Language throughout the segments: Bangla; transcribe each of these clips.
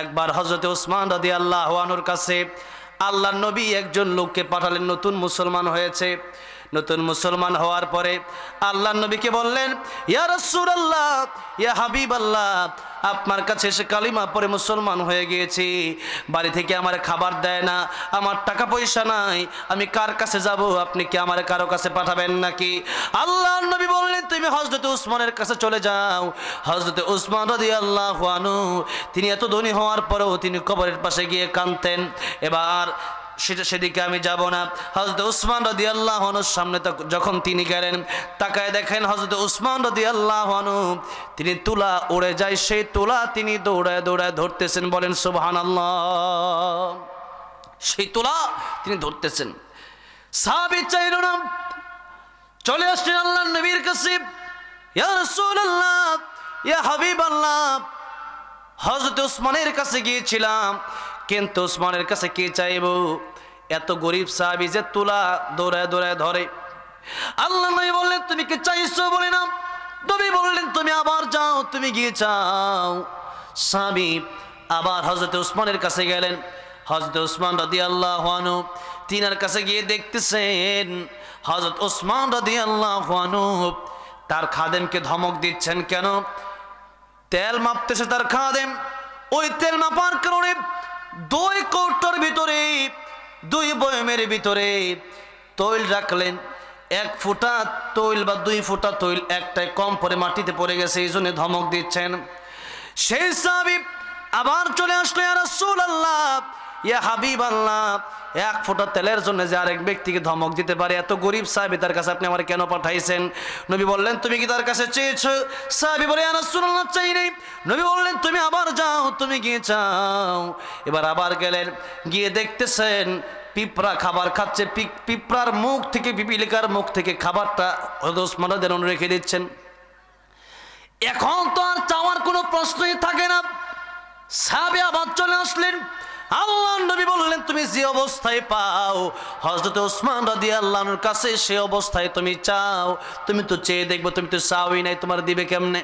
একবার হজরত ওসমান রাদি আল্লাহ কাছে আল্লাহ নবী একজন লোককে পাঠালেন নতুন মুসলমান হয়েছে নতুন মুসলমান হওয়ার পরে আল্লাহ নবীকে বললেন ইয়া আল্লাহ ইয়া হাবিব আল্লাহ আপনার কাছে এসে কালিমা পরে মুসলমান হয়ে গিয়েছি বাড়ি থেকে আমার খাবার দেয় না আমার টাকা পয়সা নাই আমি কার কাছে যাব আপনি কি আমার কারো কাছে পাঠাবেন নাকি আল্লাহ নবী বললেন তুমি হজরত উসমানের কাছে চলে যাও হজরত উসমান রদি আল্লাহ তিনি এত ধনী হওয়ার পরেও তিনি কবরের পাশে গিয়ে কাঁদতেন এবার সেটা সেদিকে আমি যাব না হজরত উসমান রদি আল্লাহনুর সামনে যখন তিনি গেলেন তাকায় দেখেন হজরত উসমান রদি আল্লাহনু তিনি তুলা উড়ে যায় সেই তুলা তিনি দৌড়ায় দৌড়ায় ধরতেছেন বলেন সুবহান আল্লাহ সেই তুলা তিনি ধরতেছেন সাহাবি চাইল না চলে আসছেন আল্লাহ নবীর কাছে ইয়া রাসূলুল্লাহ কাছে গিয়েছিলাম কিন্তু উসমানের কাছে কি চাইবো এত গরিব সাহাবি যে তুলা দৌড়ায় দৌড়ায় ধরে আল্লাহ নবী বললেন তুমি কি চাইছো বলে না তুমি বললেন তুমি আবার যাও তুমি গিয়ে চাও সাহাবি আবার হজরত উসমানের কাছে গেলেন হজরত উসমান রাদি আল্লাহ তিনার কাছে গিয়ে দেখতেছেন হজরত উসমান রাদি আল্লাহ তার খাদেমকে ধমক দিচ্ছেন কেন তেল মাপতেছে তার খাদেম ওই তেল মাপার কারণে দুই কোটর ভিতরে দুই বয়মের ভিতরে তৈল রাখলেন এক ফুটা তৈল বা দুই ফুটা তৈল একটাই কম পরে মাটিতে পড়ে গেছে এই জন্য ধমক দিচ্ছেন সেই সাহাবি আবার চলে আসলো আর রাসূলুল্লাহ ইয়া হাবিব আল্লাহ এক ফোঁটা তেলের জন্য যে আরেক ব্যক্তিকে ধমক দিতে পারে এত গরিব সাহেব তার কাছে আপনি আমার কেন পাঠাইছেন নবী বললেন তুমি কি তার কাছে চেয়েছ সাহেবী বলে আনাসুল্লাহ চাই নেই নবী বললেন তুমি আবার যাও তুমি গিয়ে চাও এবার আবার গেলেন গিয়ে দেখতেছেন পিঁপড়া খাবার খাচ্ছে পিঁপড়ার মুখ থেকে পিপিলিকার মুখ থেকে খাবারটা হদোসমানদের রেখে দিচ্ছেন এখন তো আর চাওয়ার কোনো প্রশ্নই থাকে না সাহেব আবার চলে আসলেন আল্লাহ নবী বললেন তুমি যে অবস্থায় পাও হজরত ওসমান রাদি আল্লাহর কাছে সে অবস্থায় তুমি চাও তুমি তো চেয়ে দেখবো তুমি তো চাওই নাই তোমার দিবে কেমনে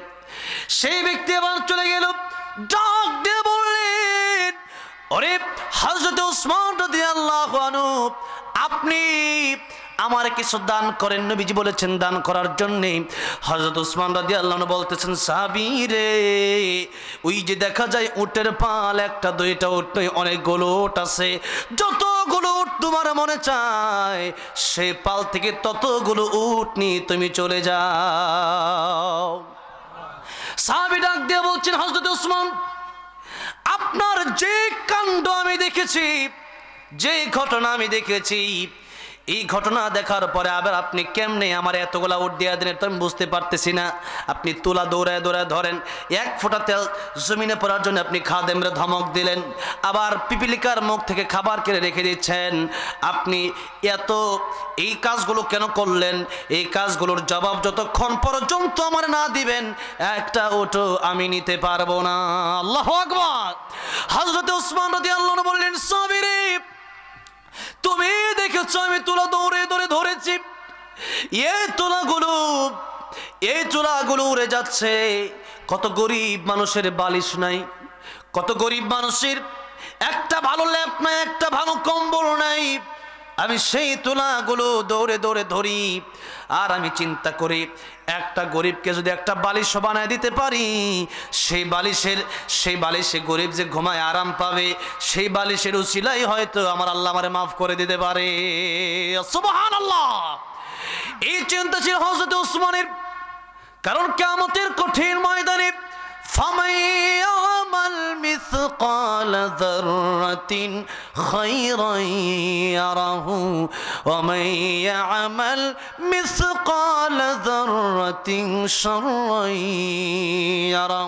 সেই ব্যক্তি আবার চলে গেল ডাক দিয়ে বললেন ওরে হজরত ওসমান রাদি আল্লাহ আপনি আমার কিছু দান করেন নবীজি বলেছেন দান করার জন্যে হজরত উসমান রাজি আল্লাহ বলতেছেন সাবিরে ওই যে দেখা যায় উটের পাল একটা দুইটা উট নয় অনেকগুলো উট আছে যতগুলো উট তোমার মনে চায় সে পাল থেকে ততগুলো উট নিয়ে তুমি চলে যাও সাহাবি ডাক দিয়ে বলছেন হজরত উসমান আপনার যে কাণ্ড আমি দেখেছি যে ঘটনা আমি দেখেছি এই ঘটনা দেখার পরে আবার আপনি কেমনে আমার এতগুলা উঠ দিয়া দিনের তো আমি বুঝতে পারতেছি না আপনি তুলা দৌড়ায় দৌড়ায় ধরেন এক ফোঁটা তেল জমিনে পড়ার জন্য আপনি খাদেমরে ধমক দিলেন আবার পিপিলিকার মুখ থেকে খাবার কেড়ে রেখে দিচ্ছেন আপনি এত এই কাজগুলো কেন করলেন এই কাজগুলোর জবাব যতক্ষণ পর্যন্ত আমার না দিবেন একটা ওটো আমি নিতে পারবো না আল্লাহ আকবর হজরত উসমান রদি আল্লাহ বললেন সবিরিফ তুমি দেখেছ আমি তোলা দৌড়ে দৌড়ে ধরেছি এ তোলাগুলো এই চোলাগুলো উড়ে যাচ্ছে কত গরিব মানুষের বালিশ নাই কত গরিব মানুষের একটা ভালো ল্যাপ নাই একটা ভালো কম্বল নাই আমি সেই তুলাগুলো দৌড়ে দৌড়ে ধরি আর আমি চিন্তা করি একটা গরিবকে যদি একটা বালিশ বানায় দিতে পারি সেই বালিশের সেই বালিশে গরিব যে ঘুমায় আরাম পাবে সেই বালিশের উচিলাই হয়তো আমার আল্লাহ আমার মাফ করে দিতে পারে সুবহান আল্লাহ এই চিন্তা ছিল হজরত উসমানের কারণ কেমতের কঠিন ময়দানে فمن ذرة خيرا يره ومن يعمل مثقال ذرة شرا يره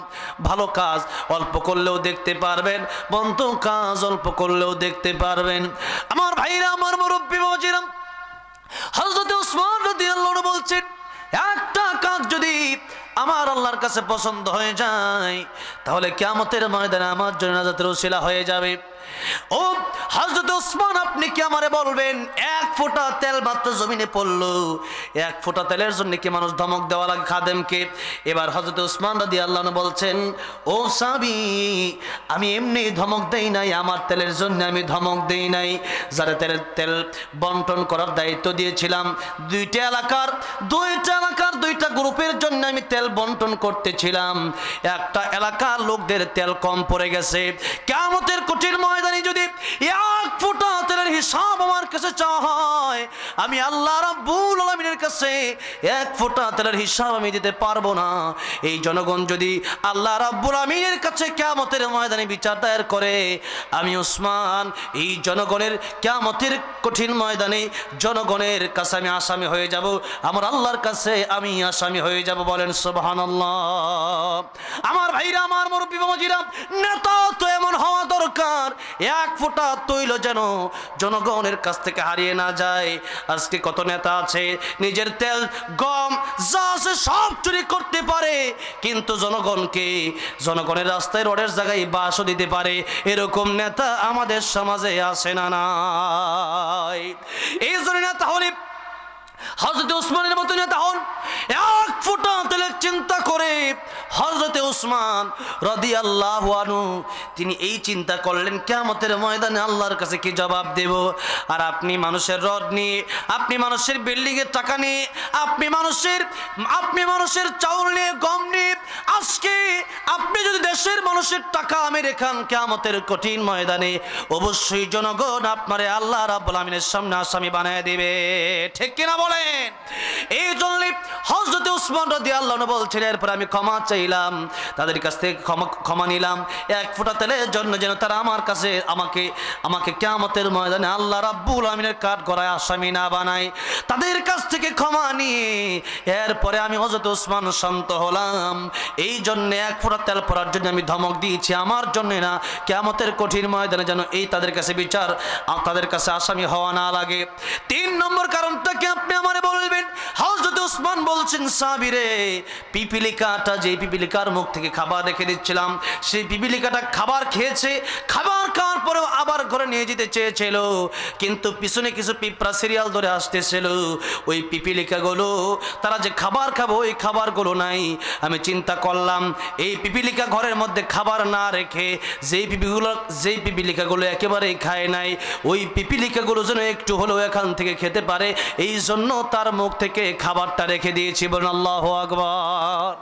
ভালো কাজ অল্প করলেও দেখতে পারবেন বন্ধ কাজ অল্প করলেও দেখতে পারবেন আমার ভাইরা আমার মুরব্বী মজিরাম হযরত ওসমান রাদিয়াল্লাহু বলছেন আমার আল্লাহর কাছে পছন্দ হয়ে যায় তাহলে কেমতের ময়দানে আমার জন্য নাজাতের ওসিলা হয়ে যাবে ও হজরত ওসমান আপনি কি আমারে বলবেন এক ফোঁটা তেল মাত্র জমিনে পড়লো এক ফোঁটা তেলের জন্য কি মানুষ ধমক দেওয়া লাগে খাদেমকে এবার হজরত ওসমান রাদি আল্লাহ বলছেন ও সাবি আমি এমনি ধমক দেই নাই আমার তেলের জন্য আমি ধমক দেই নাই যারা তেলের তেল বন্টন করার দায়িত্ব দিয়েছিলাম দুইটা এলাকার দুইটা এলাকার দুইটা গ্রুপের জন্য আমি তেল বন্টন করতেছিলাম একটা এলাকার লোকদের তেল কম পড়ে গেছে কেমতের কঠিন ময়দানে যদি এক ফুটা তেলের হিসাব আমার কাছে চাওয়া হয় আমি আল্লাহ রাব্বুল আলামিনের কাছে এক ফুটা তেলের হিসাব আমি দিতে পারবো না এই জনগণ যদি আল্লাহ রাব্বুল আমিনের কাছে কিয়ামতের ময়দানে বিচার দায়ের করে আমি ওসমান এই জনগণের কিয়ামতের কঠিন ময়দানে জনগণের কাছে আমি আসামি হয়ে যাব আমার আল্লাহর কাছে আমি আসামি হয়ে যাব বলেন সুবহানাল্লাহ আমার ভাইরা আমার মুরব্বী বাবাজিরা নেতা তো এমন হওয়া দরকার আমার এক ফোঁটা তৈল যেন জনগণের কাছ থেকে হারিয়ে না যায় আজকে কত নেতা আছে নিজের তেল গম যা আছে সব চুরি করতে পারে কিন্তু জনগণকে জনগণের রাস্তায় রোডের জায়গায় বাসও দিতে পারে এরকম নেতা আমাদের সমাজে আসে না নাই এই জন্য নেতা হলে হজরতে উসমানের মতো নেতা হন এক ফুটা তেলের চিন্তা করে হজরতে উসমান রদি আল্লাহ তিনি এই চিন্তা করলেন কেমতের ময়দানে আল্লাহর কাছে কি জবাব দেব আর আপনি মানুষের রদ নিয়ে আপনি মানুষের বিল্ডিংয়ের টাকা নিয়ে আপনি মানুষের আপনি মানুষের চাউল নিয়ে গম নিয়ে আজকে আপনি যদি দেশের মানুষের টাকা আমি রেখান কেমতের কঠিন ময়দানে অবশ্যই জনগণ আপনারে আল্লাহ রাবুল আমিনের সামনে আসামি বানিয়ে দেবে ঠিক কিনা বল বলেন এই জন্য হজরত উসমান রদি আল্লাহ বলছিলেন এরপর আমি ক্ষমা চাইলাম তাদের কাছ থেকে ক্ষমা ক্ষমা নিলাম এক ফোঁটা তেলের জন্য যেন তারা আমার কাছে আমাকে আমাকে কেয়ামতের ময়দানে আল্লাহ রাব্বুল আমিনের কাঠ গড়ায় আসামি না বানায় তাদের কাছ থেকে ক্ষমা নিয়ে এরপরে আমি হজরত উসমান শান্ত হলাম এই জন্য এক ফোঁটা তেল পড়ার জন্য আমি ধমক দিয়েছি আমার জন্য না কেয়ামতের কঠিন ময়দানে যেন এই তাদের কাছে বিচার তাদের কাছে আসামি হওয়া না লাগে তিন নম্বর কারণটাকে আপনি মনে বলবেন হজরত উসমান বলছেন সাবিরে পিপিলিকাটা যে পিপিলিকার মুখ থেকে খাবার রেখে দিচ্ছিলাম সেই পিপিলিকাটা খাবার খেয়েছে খাবার তারপরেও আবার ঘরে নিয়ে যেতে চেয়েছিল কিন্তু পিছনে কিছু পিঁপড়া সিরিয়াল ধরে আসতেছিল ওই পিপিলিকাগুলো তারা যে খাবার খাবো ওই খাবারগুলো নাই আমি চিন্তা করলাম এই পিপিলিকা ঘরের মধ্যে খাবার না রেখে যেই পিপিগুলো যেই পিপিলিকাগুলো একেবারেই খায় নাই ওই পিপিলিকাগুলো যেন একটু হলেও এখান থেকে খেতে পারে এই জন্য তার মুখ থেকে খাবারটা রেখে দিয়েছি বলুন আল্লাহ আকবর